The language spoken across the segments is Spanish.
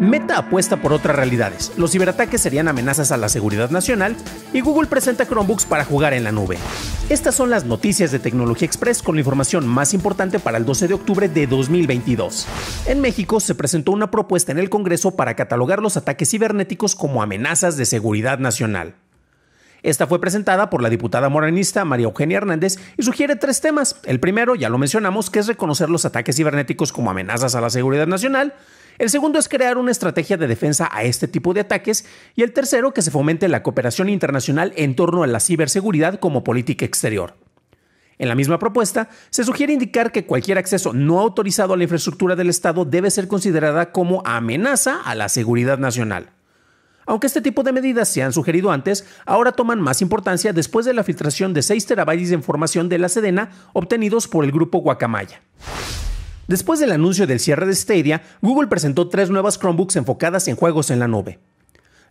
Meta apuesta por otras realidades. Los ciberataques serían amenazas a la seguridad nacional y Google presenta Chromebooks para jugar en la nube. Estas son las noticias de Tecnología Express con la información más importante para el 12 de octubre de 2022. En México se presentó una propuesta en el Congreso para catalogar los ataques cibernéticos como amenazas de seguridad nacional. Esta fue presentada por la diputada morenista María Eugenia Hernández y sugiere tres temas. El primero, ya lo mencionamos, que es reconocer los ataques cibernéticos como amenazas a la seguridad nacional. El segundo es crear una estrategia de defensa a este tipo de ataques y el tercero que se fomente la cooperación internacional en torno a la ciberseguridad como política exterior. En la misma propuesta, se sugiere indicar que cualquier acceso no autorizado a la infraestructura del Estado debe ser considerada como amenaza a la seguridad nacional. Aunque este tipo de medidas se han sugerido antes, ahora toman más importancia después de la filtración de 6 terabytes de información de la Sedena obtenidos por el grupo Guacamaya. Después del anuncio del cierre de Stadia, Google presentó tres nuevas Chromebooks enfocadas en juegos en la nube.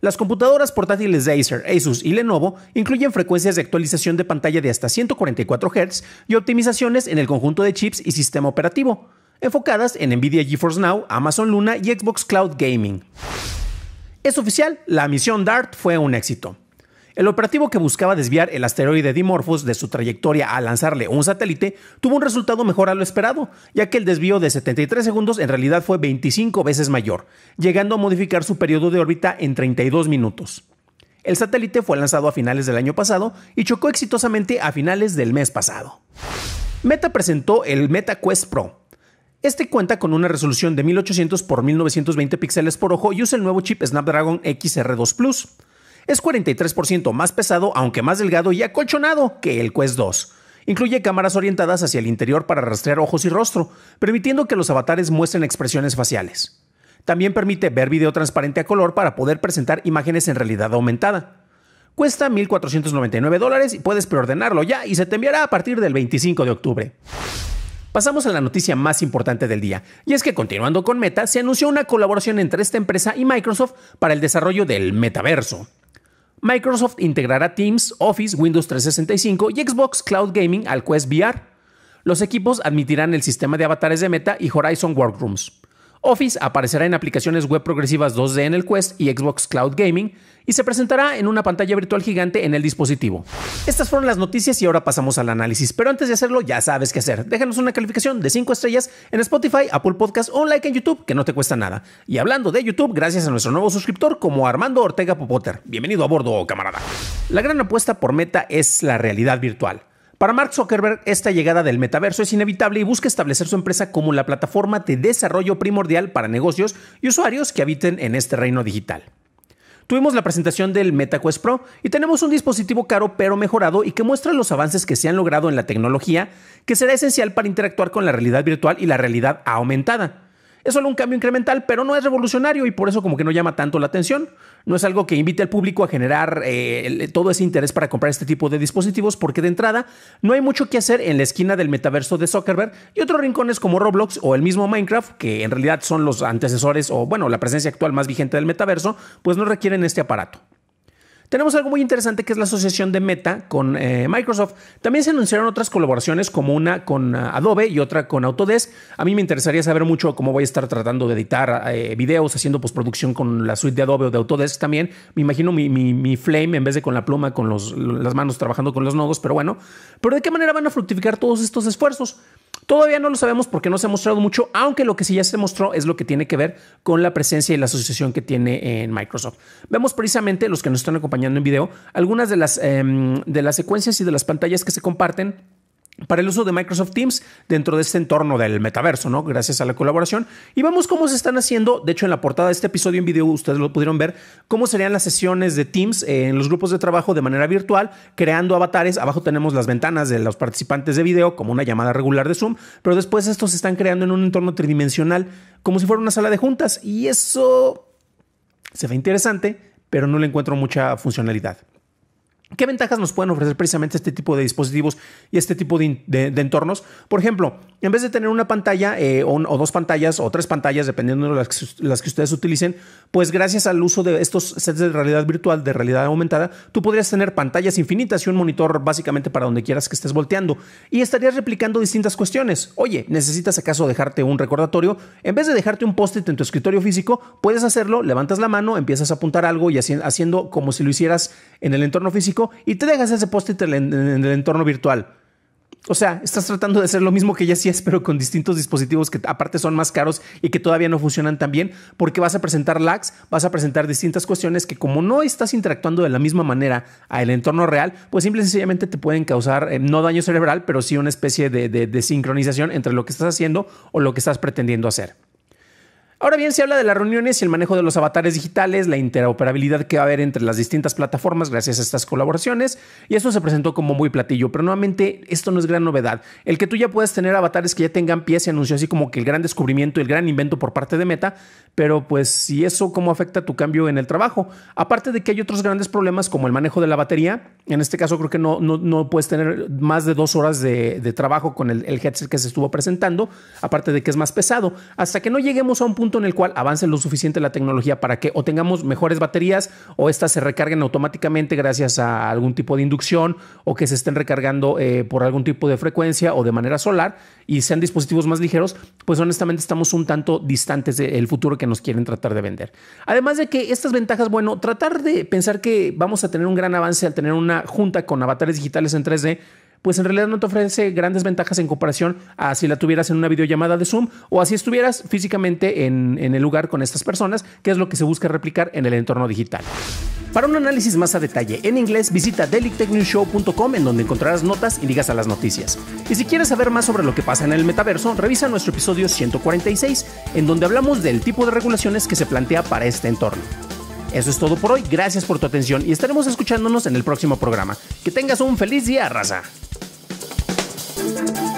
Las computadoras portátiles de Acer, Asus y Lenovo incluyen frecuencias de actualización de pantalla de hasta 144 Hz y optimizaciones en el conjunto de chips y sistema operativo, enfocadas en Nvidia GeForce Now, Amazon Luna y Xbox Cloud Gaming. Es oficial, la misión DART fue un éxito. El operativo que buscaba desviar el asteroide Dimorphos de su trayectoria al lanzarle un satélite tuvo un resultado mejor a lo esperado, ya que el desvío de 73 segundos en realidad fue 25 veces mayor, llegando a modificar su periodo de órbita en 32 minutos. El satélite fue lanzado a finales del año pasado y chocó exitosamente a finales del mes pasado. Meta presentó el Meta Quest Pro, este cuenta con una resolución de 1800 x 1920 píxeles por ojo y usa el nuevo chip Snapdragon XR2 Plus. Es 43% más pesado, aunque más delgado y acolchonado que el Quest 2. Incluye cámaras orientadas hacia el interior para rastrear ojos y rostro, permitiendo que los avatares muestren expresiones faciales. También permite ver video transparente a color para poder presentar imágenes en realidad aumentada. Cuesta 1.499 dólares y puedes preordenarlo ya y se te enviará a partir del 25 de octubre. Pasamos a la noticia más importante del día, y es que continuando con Meta, se anunció una colaboración entre esta empresa y Microsoft para el desarrollo del metaverso. Microsoft integrará Teams, Office, Windows 365 y Xbox Cloud Gaming al Quest VR. Los equipos admitirán el sistema de avatares de Meta y Horizon Workrooms. Office aparecerá en aplicaciones web progresivas 2D en el Quest y Xbox Cloud Gaming y se presentará en una pantalla virtual gigante en el dispositivo. Estas fueron las noticias y ahora pasamos al análisis, pero antes de hacerlo ya sabes qué hacer. Déjanos una calificación de 5 estrellas en Spotify, Apple Podcast o un like en YouTube que no te cuesta nada. Y hablando de YouTube, gracias a nuestro nuevo suscriptor como Armando Ortega Popoter. Bienvenido a bordo, camarada. La gran apuesta por Meta es la realidad virtual. Para Mark Zuckerberg, esta llegada del metaverso es inevitable y busca establecer su empresa como la plataforma de desarrollo primordial para negocios y usuarios que habiten en este reino digital. Tuvimos la presentación del MetaQuest Pro y tenemos un dispositivo caro pero mejorado y que muestra los avances que se han logrado en la tecnología, que será esencial para interactuar con la realidad virtual y la realidad aumentada. Es solo un cambio incremental, pero no es revolucionario y por eso como que no llama tanto la atención. No es algo que invite al público a generar eh, eh, todo ese interés para comprar este tipo de dispositivos porque de entrada no hay mucho que hacer en la esquina del metaverso de Zuckerberg y otros rincones como Roblox o el mismo Minecraft, que en realidad son los antecesores o bueno, la presencia actual más vigente del metaverso, pues no requieren este aparato tenemos algo muy interesante que es la asociación de Meta con eh, Microsoft. También se anunciaron otras colaboraciones como una con eh, Adobe y otra con Autodesk. A mí me interesaría saber mucho cómo voy a estar tratando de editar eh, videos, haciendo postproducción con la suite de Adobe o de Autodesk también. Me imagino mi, mi, flame en vez de con la pluma, con las manos trabajando con los nodos, pero bueno. Pero de qué manera van a fructificar todos estos esfuerzos. Todavía no lo sabemos porque no se ha mostrado mucho, aunque lo que sí ya se mostró es lo que tiene que ver con la presencia y la asociación que tiene eh, en Microsoft. Vemos precisamente los que nos están acompañando en video algunas de las, em, de las secuencias y de las pantallas que se comparten para el uso de Microsoft Teams dentro de este entorno del metaverso, ¿no? Gracias a la colaboración. Y vamos cómo se están haciendo. De hecho, en la portada de este episodio en video ustedes lo pudieron ver, cómo serían las sesiones de Teams eh, en los grupos de trabajo de manera virtual, creando avatares. Abajo tenemos las ventanas de los participantes de video, como una llamada regular de Zoom, pero después estos se están creando en un entorno tridimensional, como si fuera una sala de juntas. Y eso se ve interesante, pero no le encuentro mucha funcionalidad. ¿Qué ventajas nos pueden ofrecer precisamente este tipo de dispositivos y este tipo de, entornos? Por ejemplo, en vez de tener una pantalla eh, o, dos pantallas o tres pantallas, dependiendo de las que, ustedes utilicen, pues gracias al uso de estos sets de realidad virtual, de realidad aumentada, tú podrías tener pantallas infinitas y un monitor básicamente para donde quieras que estés volteando. Y estarías replicando distintas cuestiones. Oye, ¿necesitas acaso dejarte un recordatorio? En vez de dejarte un post-it en tu escritorio físico, puedes hacerlo, levantas la mano, empiezas a apuntar algo y haciendo como si lo hicieras en el entorno físico y te dejas ese post-it en, el entorno virtual. O sea, estás tratando de hacer lo mismo que ya hacías, pero con distintos dispositivos que aparte son más caros y que todavía no funcionan tan bien, porque vas a presentar lags, vas a presentar distintas cuestiones que como no estás interactuando de la misma manera el entorno real, pues simple y sencillamente te pueden causar eh, no daño cerebral, pero sí una especie de sincronización entre lo que estás haciendo o lo que estás pretendiendo hacer. Ahora bien, se habla de las reuniones y el manejo de los avatares digitales, la interoperabilidad que va a haber entre las distintas plataformas gracias a estas colaboraciones, y eso se presentó como muy platillo, pero nuevamente esto no es gran novedad. El que tú ya puedas tener avatares que ya tengan pie se anunció así como que el gran descubrimiento el gran invento por parte de Meta, pero pues si eso cómo afecta tu cambio en el trabajo, aparte de que hay otros grandes problemas como el manejo de la batería, en este caso creo que no, no, puedes tener más de dos horas de, trabajo con el headset que se estuvo presentando, aparte de que es más pesado, hasta que no lleguemos a un punto en el cual avance lo suficiente la tecnología para que o tengamos mejores baterías o estas se recarguen automáticamente gracias a algún tipo de inducción o que se estén recargando eh, por algún tipo de frecuencia o de manera solar y sean dispositivos más ligeros, pues honestamente estamos un tanto distantes del futuro que nos quieren tratar de vender. Además de que estas ventajas, bueno, tratar de pensar que vamos a tener un gran avance al tener una junta con avatares digitales en 3D pues en realidad no te ofrece grandes ventajas en comparación a si la tuvieras en una videollamada de Zoom o así si estuvieras físicamente en, el lugar con estas personas, que es lo que se busca replicar en el entorno digital. Para un análisis más a detalle en inglés, visita delictechnewshow.com en donde encontrarás notas y digas a las noticias. Y si quieres saber más sobre lo que pasa en el metaverso, revisa nuestro episodio 146, en donde hablamos del tipo de regulaciones que se plantea para este entorno. Eso es todo por hoy, gracias por tu atención y estaremos escuchándonos en el próximo programa. Que tengas un feliz día, raza. Thank you.